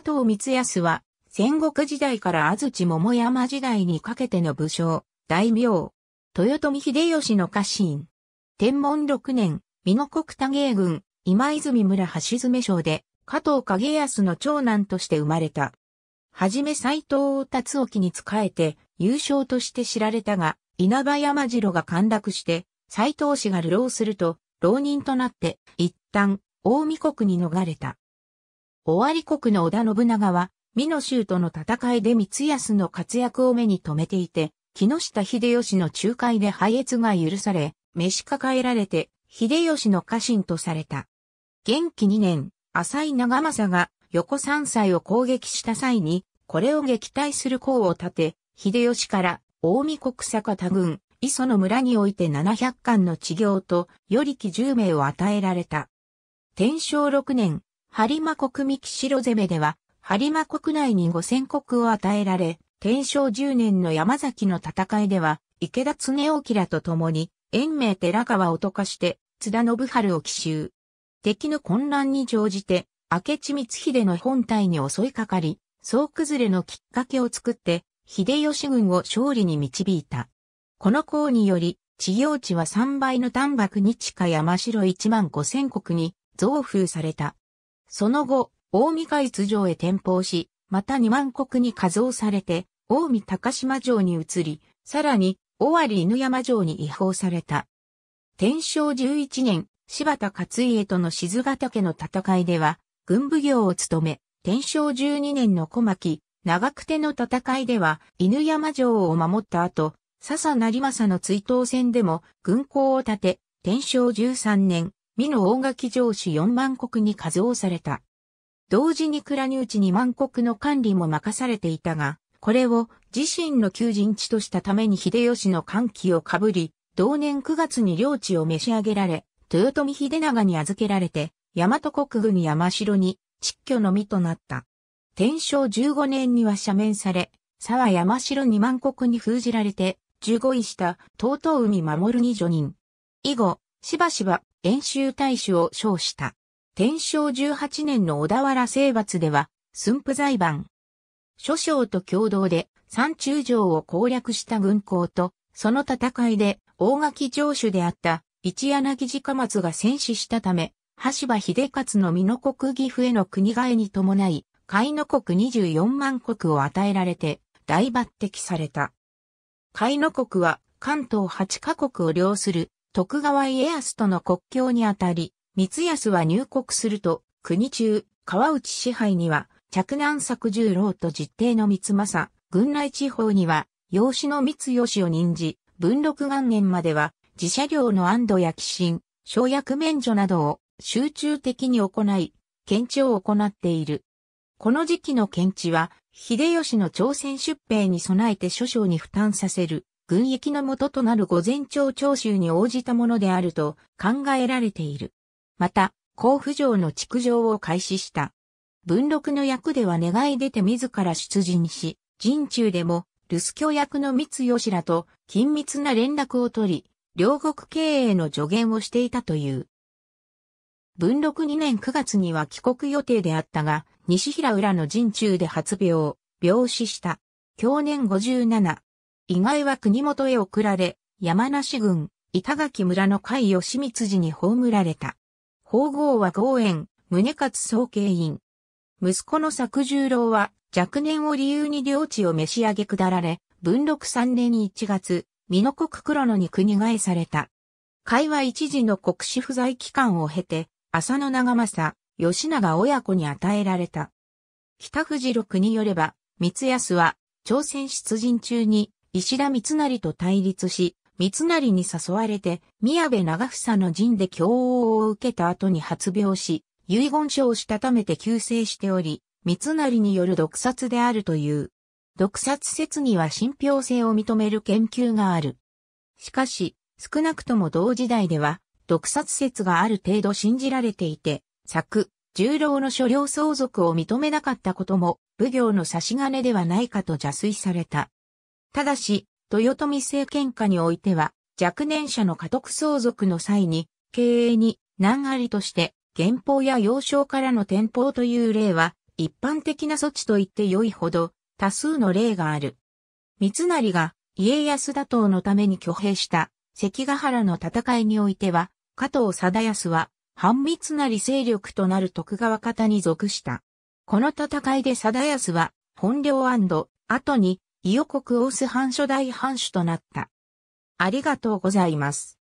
加藤光康は、戦国時代から安土桃山時代にかけての武将、大名、豊臣秀吉の家臣。天文6年、美濃国多芸軍、今泉村橋爪省で、加藤景康の長男として生まれた。はじめ斎藤達興に仕えて、優勝として知られたが、稲葉山城が陥落して、斎藤氏が流浪すると、浪人となって、一旦、大見国に逃れた。尾張国の織田信長は、美濃州との戦いで光安の活躍を目に留めていて、木下秀吉の仲介で敗越が許され、召し抱えられて、秀吉の家臣とされた。元気2年、浅井長政が横山歳を攻撃した際に、これを撃退する功を立て、秀吉から大見国坂田軍、磯の村において700巻の治療と、よりき10名を与えられた。天正6年、播磨国三木城攻めでは、播磨国内に五千国を与えられ、天正十年の山崎の戦いでは、池田恒興らと共に、延命寺川を溶かして、津田信春を奇襲。敵の混乱に乗じて、明智光秀の本体に襲いかかり、総崩れのきっかけを作って、秀吉軍を勝利に導いた。この功により、地行地は3倍の丹幕に地下山城1万5千国に増封された。その後、大江海津城へ転向し、また二万国に加増されて、大江高島城に移り、さらに、尾張犬山城に移行された。天正十一年、柴田勝家との静ヶ岳の戦いでは、軍部業を務め、天正十二年の小牧、長久手の戦いでは、犬山城を守った後、笹成政の追悼戦でも軍港を建て、天正十三年、美の大垣城主4万国に数をされた。同時に倉入地2万国の管理も任されていたが、これを自身の求人地としたために秀吉の歓喜をかぶり、同年9月に領地を召し上げられ、豊臣秀長に預けられて、大和国軍山城に、蟄居の身となった。天正15年には赦免され、沢山城2万国に封じられて、15位した、東東海守に助任。以後、しばしば演習大使を称した。天正18年の小田原征伐では、駿府財番。諸将と共同で山中城を攻略した軍港と、その戦いで大垣城主であった一柳寺松が戦死したため、橋場秀勝の美濃国岐阜への国替えに伴い、海の国24万国を与えられて大抜擢された。海の国は関東8カ国を領する徳川家康との国境にあたり、光康は入国すると、国中、川内支配には、着南作十郎と実弟の三政、軍内地方には、養子の三義を任じ、文禄元年までは、自社領の安堵や寄進、省薬免除などを集中的に行い、検知を行っている。この時期の検知は、秀吉の朝鮮出兵に備えて諸将に負担させる軍役の元となる御前朝徴収に応じたものであると考えられている。また、甲府城の築城を開始した。文禄の役では願い出て自ら出陣し、陣中でも留守居役の三吉らと緊密な連絡を取り、両国経営の助言をしていたという。文禄2年9月には帰国予定であったが、西平浦の陣中で発病、病死した。去年57、意外は国元へ送られ、山梨郡、板垣村の甲斐義光寺に葬られた。法号は豪園、宗勝総慶院。息子の作十郎は、若年を理由に領地を召し上げ下られ、文禄三年一月、美濃国黒野に国替えされた。会は一時の国史不在期間を経て、浅野長政、吉永親子に与えられた。北藤六によれば、三安は、朝鮮出陣中に、石田三成と対立し、三成に誘われて、宮部長房の陣で教王を受けた後に発病し、遺言書をしたためて救世しており、三成による毒殺であるという。毒殺説には信憑性を認める研究がある。しかし、少なくとも同時代では、毒殺説がある程度信じられていて、作、重郎の所領相続を認めなかったことも、奉行の差し金ではないかと邪推された。ただし、豊臣政権下においては、若年者の家督相続の際に、経営に難ありとして、元俸や幼少からの転法という例は、一般的な措置と言って良いほど、多数の例がある。三成が家康打倒のために挙兵した関ヶ原の戦いにおいては、加藤貞康は、反三成勢力となる徳川方に属した。この戦いで貞康は、本領後に伊予国大須藩初代藩主となった。ありがとうございます。